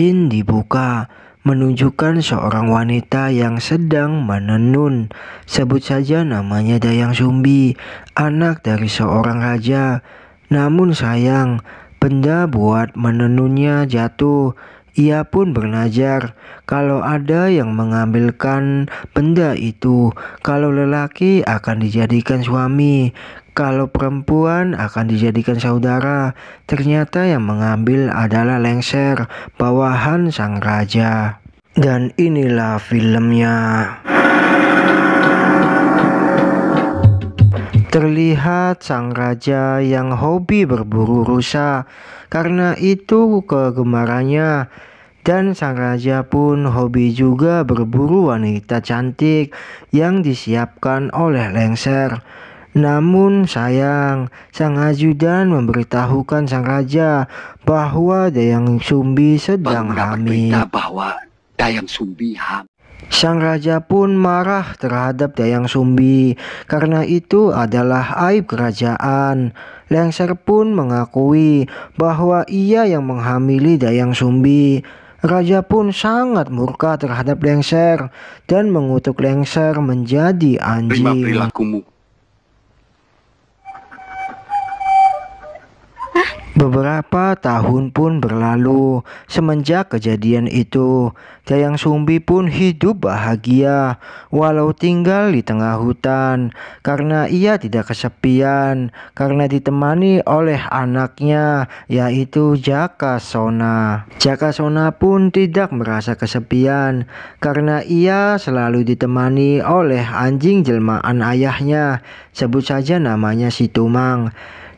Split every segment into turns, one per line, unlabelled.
Jin dibuka, menunjukkan seorang wanita yang sedang menenun. Sebut saja namanya Dayang Sumbi, anak dari seorang raja. Namun sayang, benda buat menenunnya jatuh. Ia pun bernajar kalau ada yang mengambilkan benda itu, kalau lelaki akan dijadikan suami, kalau perempuan akan dijadikan saudara, ternyata yang mengambil adalah lengser, bawahan sang raja. Dan inilah filmnya. Terlihat sang raja yang hobi berburu rusa, karena itu kegemarannya. Dan sang raja pun hobi juga berburu wanita cantik yang disiapkan oleh lengser. Namun sayang, sang ajudan memberitahukan sang raja bahwa Dayang Sumbi sedang hamil. bahwa Dayang Sumbi hamil. Sang raja pun marah terhadap Dayang Sumbi karena itu adalah aib kerajaan. Lengser pun mengakui bahwa ia yang menghamili Dayang Sumbi. Raja pun sangat murka terhadap Lengser dan mengutuk Lengser menjadi anjing. Beberapa tahun pun berlalu semenjak kejadian itu. Dayang Sumbi pun hidup bahagia walau tinggal di tengah hutan karena ia tidak kesepian karena ditemani oleh anaknya yaitu Jaka Sona Jaka Sona pun tidak merasa kesepian karena ia selalu ditemani oleh anjing jelmaan ayahnya sebut saja namanya si Tumang.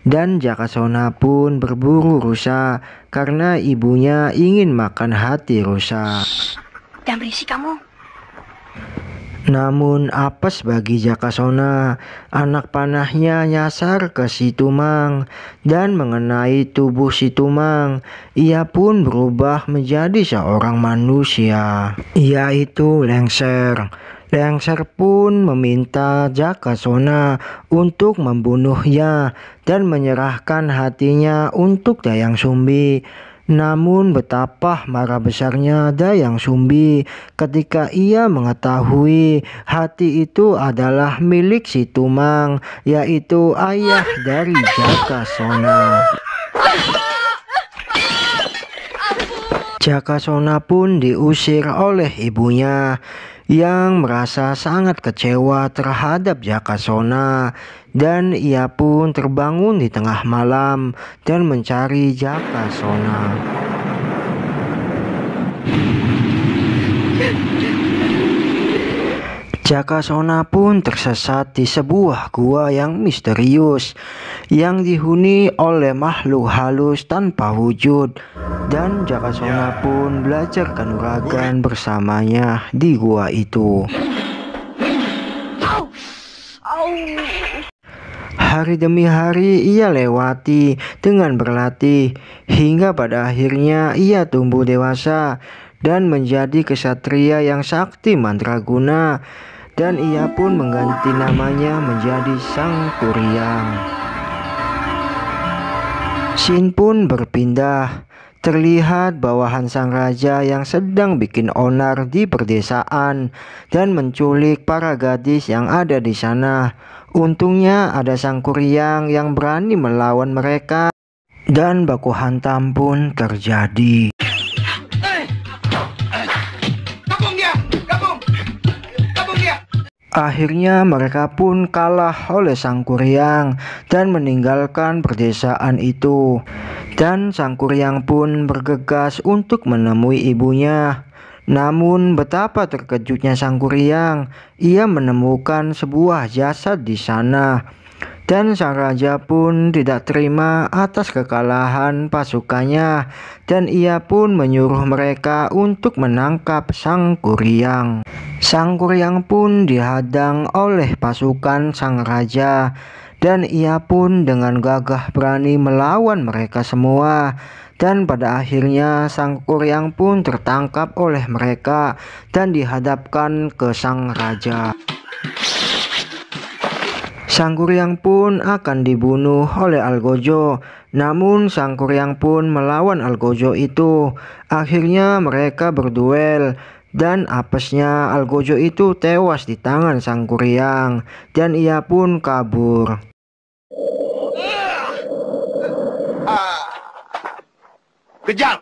Dan Jakasona pun berburu rusa karena ibunya ingin makan hati rusa. Dan berisik kamu. Namun apes bagi Jakasona, anak panahnya nyasar ke si Tumang dan mengenai tubuh si Tumang, ia pun berubah menjadi seorang manusia, yaitu Lengser. Lengser pun meminta Jaka Sona untuk membunuhnya dan menyerahkan hatinya untuk Dayang Sumbi. Namun betapa marah besarnya Dayang Sumbi ketika ia mengetahui hati itu adalah milik si Tumang yaitu ayah dari Jaka Jakasona. Jakasona pun diusir oleh ibunya yang merasa sangat kecewa terhadap Jakasona dan ia pun terbangun di tengah malam dan mencari Jakasona. Jaka Sona pun tersesat di sebuah gua yang misterius yang dihuni oleh makhluk halus tanpa wujud dan Jaka Sona pun belajar kanuragan bersamanya di gua itu. Hari demi hari ia lewati dengan berlatih hingga pada akhirnya ia tumbuh dewasa dan menjadi kesatria yang sakti mandraguna dan ia pun mengganti namanya menjadi Sang Kuryang. Shin pun berpindah. Terlihat bawahan sang raja yang sedang bikin onar di perdesaan dan menculik para gadis yang ada di sana. Untungnya ada sang kuryang yang berani melawan mereka dan baku hantam pun terjadi. Akhirnya mereka pun kalah oleh Sang Kuryang dan meninggalkan perdesaan itu. Dan Sang Kuryang pun bergegas untuk menemui ibunya. Namun betapa terkejutnya Sang Kuryang, ia menemukan sebuah jasad di sana. Dan sang raja pun tidak terima atas kekalahan pasukannya dan ia pun menyuruh mereka untuk menangkap sang Kuryang. Sang Kuryang pun dihadang oleh pasukan sang raja dan ia pun dengan gagah berani melawan mereka semua dan pada akhirnya sang kuryang pun tertangkap oleh mereka dan dihadapkan ke sang raja. Sang Kuryang pun akan dibunuh oleh Algojo. Namun Sang Kuryang pun melawan Algojo itu. Akhirnya mereka berduel dan apesnya Algojo itu tewas di tangan Sang Kuryang dan ia pun kabur. Kejam!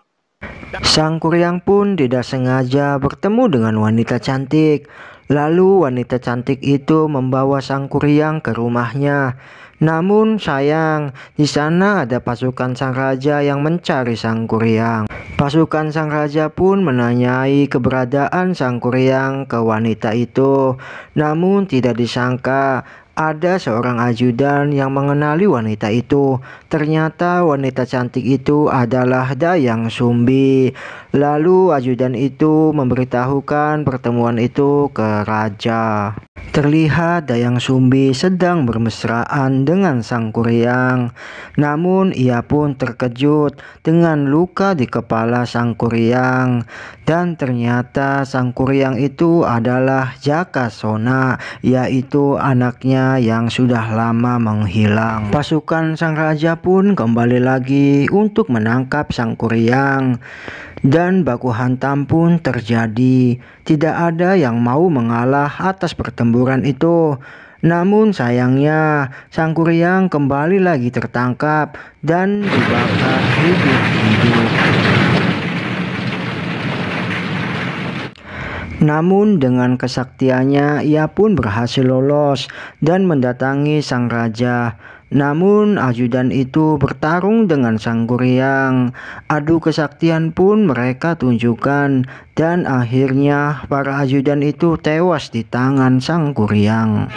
Sang Kuryang pun tidak sengaja bertemu dengan wanita cantik. Lalu wanita cantik itu membawa sang kuryang ke rumahnya. Namun sayang, di sana ada pasukan sang raja yang mencari sang kuryang. Pasukan sang raja pun menanyai keberadaan sang kuryang ke wanita itu. Namun tidak disangka, ada seorang ajudan yang mengenali wanita itu. Ternyata wanita cantik itu adalah Dayang Sumbi. Lalu ajudan itu memberitahukan pertemuan itu ke raja. Terlihat Dayang Sumbi sedang bermesraan dengan sang kuryang. Namun ia pun terkejut dengan luka di kepala sang kuryang. Dan ternyata sang kuryang itu adalah Jaka Sona, yaitu anaknya yang sudah lama menghilang. Pasukan sang raja pun kembali lagi untuk menangkap sang kuryang dan baku hantam pun terjadi. Tidak ada yang mau mengalah atas pertempuran itu. Namun sayangnya sang kuryang kembali lagi tertangkap dan dibakar hidup-hidup. Namun dengan kesaktiannya ia pun berhasil lolos dan mendatangi sang raja. Namun ajudan itu bertarung dengan sang kuryang. Adu kesaktian pun mereka tunjukkan dan akhirnya para ajudan itu tewas di tangan sang kuryang.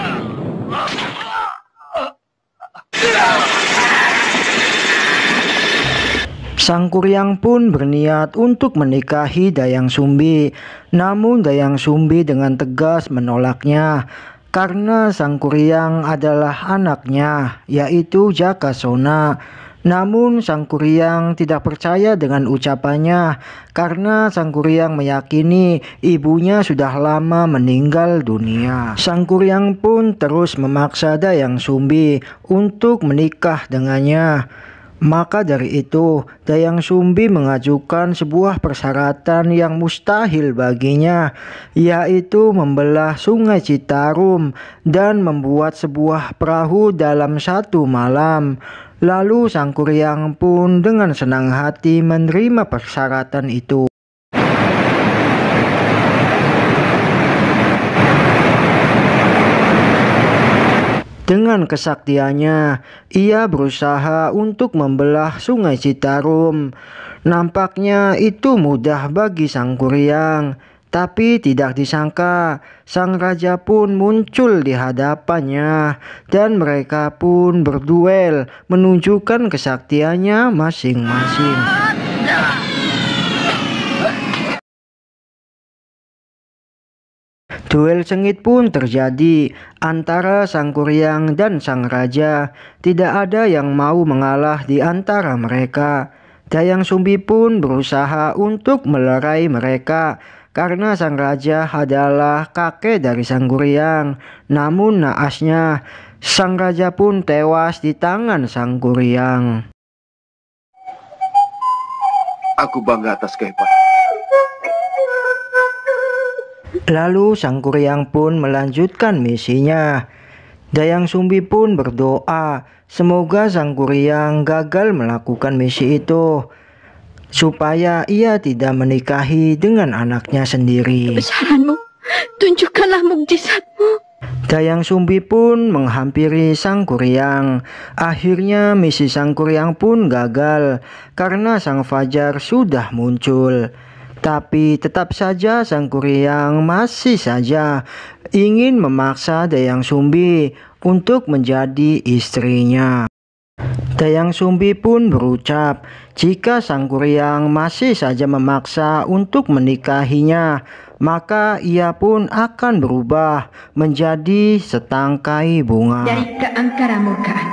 Sang Kuryang pun berniat untuk menikahi Dayang Sumbi, namun Dayang Sumbi dengan tegas menolaknya karena Sang Kuryang adalah anaknya, yaitu Jaka Sona. Namun Sang Kuryang tidak percaya dengan ucapannya karena Sang Kuryang meyakini ibunya sudah lama meninggal dunia. Sang Kuryang pun terus memaksa Dayang Sumbi untuk menikah dengannya. Maka dari itu, Dayang Sumbi mengajukan sebuah persyaratan yang mustahil baginya, yaitu membelah sungai Citarum dan membuat sebuah perahu dalam satu malam. Lalu Sang Kuryang pun dengan senang hati menerima persyaratan itu. Dengan kesaktiannya, ia berusaha untuk membelah sungai Citarum. Nampaknya itu mudah bagi sang kuryang, tapi tidak disangka sang raja pun muncul di hadapannya dan mereka pun berduel menunjukkan kesaktiannya masing-masing. Duel sengit pun terjadi antara sang kuryang dan sang raja. Tidak ada yang mau mengalah di antara mereka. Dayang Sumbi pun berusaha untuk melerai mereka karena sang raja adalah kakek dari sang kuryang. Namun naasnya sang raja pun tewas di tangan sang kuryang. Aku bangga atas kehebatan. Lalu Sang Kuryang pun melanjutkan misinya. Dayang Sumbi pun berdoa, semoga Sang Kuryang gagal melakukan misi itu supaya ia tidak menikahi dengan anaknya sendiri. Kebesaranmu, tunjukkanlah mukjizatmu. Dayang Sumbi pun menghampiri Sang Kuryang. Akhirnya misi Sang Kuryang pun gagal karena Sang Fajar sudah muncul. Tapi tetap saja Sang Kuryang masih saja ingin memaksa Dayang Sumbi untuk menjadi istrinya. Dayang Sumbi pun berucap, jika Sang Kuryang masih saja memaksa untuk menikahinya, maka ia pun akan berubah menjadi setangkai bunga. Dari keangkara murkaan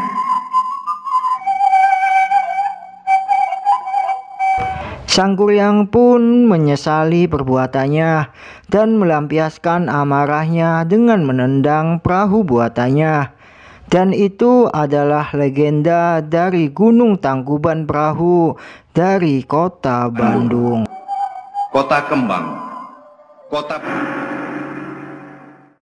Sang Kuryang pun menyesali perbuatannya dan melampiaskan amarahnya dengan menendang perahu buatannya. Dan itu adalah legenda dari Gunung Tangkuban Perahu dari kota Bandung. Kota Kembang. Kota